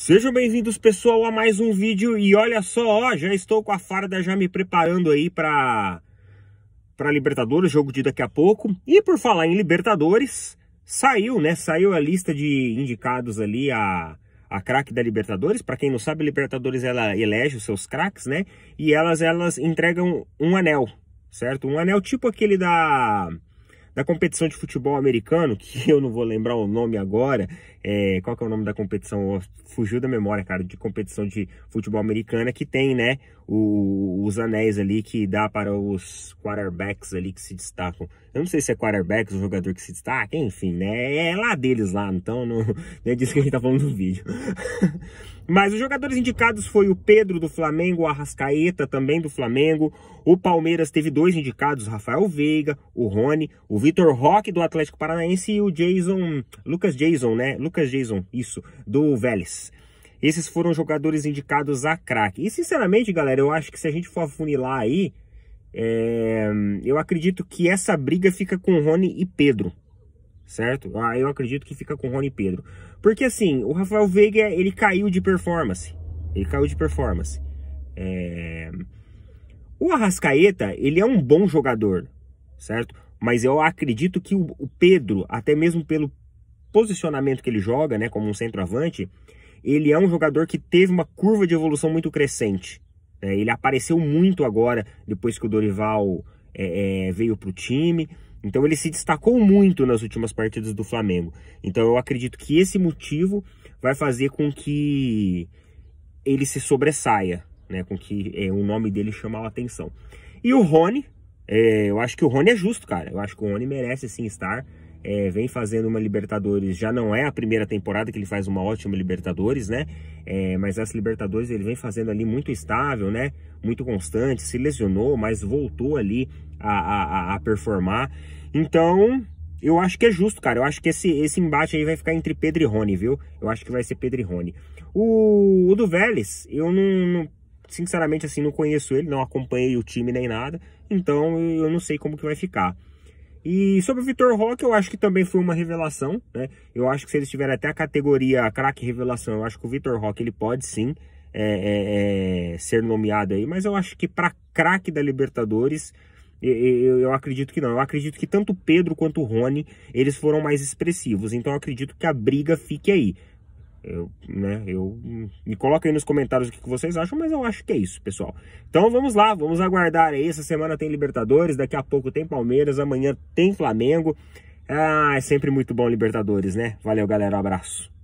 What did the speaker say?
Sejam bem-vindos pessoal a mais um vídeo e olha só, ó, já estou com a farda já me preparando aí para para Libertadores, jogo de daqui a pouco. E por falar em Libertadores, saiu, né? Saiu a lista de indicados ali a a craque da Libertadores. Para quem não sabe, a Libertadores ela elege os seus craques, né? E elas elas entregam um anel, certo? Um anel tipo aquele da da competição de futebol americano, que eu não vou lembrar o nome agora, é, qual que é o nome da competição? Fugiu da memória, cara, de competição de futebol americana que tem, né? O, os anéis ali que dá para os quarterbacks ali que se destacam. Eu não sei se é quarterbacks o jogador que se destaca, enfim, né? É lá deles lá, então não, não é disso que a gente tá falando no vídeo. Mas os jogadores indicados foi o Pedro do Flamengo, o Arrascaeta também do Flamengo, o Palmeiras teve dois indicados, Rafael Veiga, o Rony, o Vitor Roque do Atlético Paranaense e o Jason, Lucas Jason, né? Lucas Lucas Jason, isso, do Vélez. Esses foram jogadores indicados a craque. E sinceramente, galera, eu acho que se a gente for afunilar aí, é... eu acredito que essa briga fica com Rony e Pedro, certo? Ah, eu acredito que fica com Rony e Pedro. Porque assim, o Rafael Veiga, ele caiu de performance. Ele caiu de performance. É... O Arrascaeta, ele é um bom jogador, certo? Mas eu acredito que o Pedro, até mesmo pelo posicionamento que ele joga, né, como um centroavante, ele é um jogador que teve uma curva de evolução muito crescente. Né? Ele apareceu muito agora, depois que o Dorival é, é, veio para o time. Então ele se destacou muito nas últimas partidas do Flamengo. Então eu acredito que esse motivo vai fazer com que ele se sobressaia, né? com que é, o nome dele chamar a atenção. E o Rony, é, eu acho que o Rony é justo, cara. Eu acho que o Rony merece sim estar é, vem fazendo uma Libertadores, já não é a primeira temporada que ele faz uma ótima Libertadores, né? É, mas essa Libertadores ele vem fazendo ali muito estável, né? Muito constante, se lesionou, mas voltou ali a, a, a performar. Então, eu acho que é justo, cara. Eu acho que esse, esse embate aí vai ficar entre Pedro e Rony, viu? Eu acho que vai ser Pedro e Rony. O, o do Vélez, eu não, não, Sinceramente, assim, não conheço ele, não acompanhei o time nem nada. Então, eu não sei como que vai ficar. E sobre o Vitor Roque, eu acho que também foi uma revelação, né? Eu acho que se eles tiverem até a categoria craque revelação, eu acho que o Vitor Roque ele pode sim é, é, é, ser nomeado aí, mas eu acho que para craque da Libertadores eu, eu, acredito que não. Eu acredito que tanto Pedro quanto o Rony eles foram mais expressivos. Então eu acredito que a briga fique aí. Eu, né, eu me coloca aí nos comentários o que vocês acham, mas eu acho que é isso, pessoal. Então vamos lá, vamos aguardar aí. Essa semana tem Libertadores, daqui a pouco tem Palmeiras, amanhã tem Flamengo. Ah, é sempre muito bom Libertadores, né? Valeu, galera, um abraço.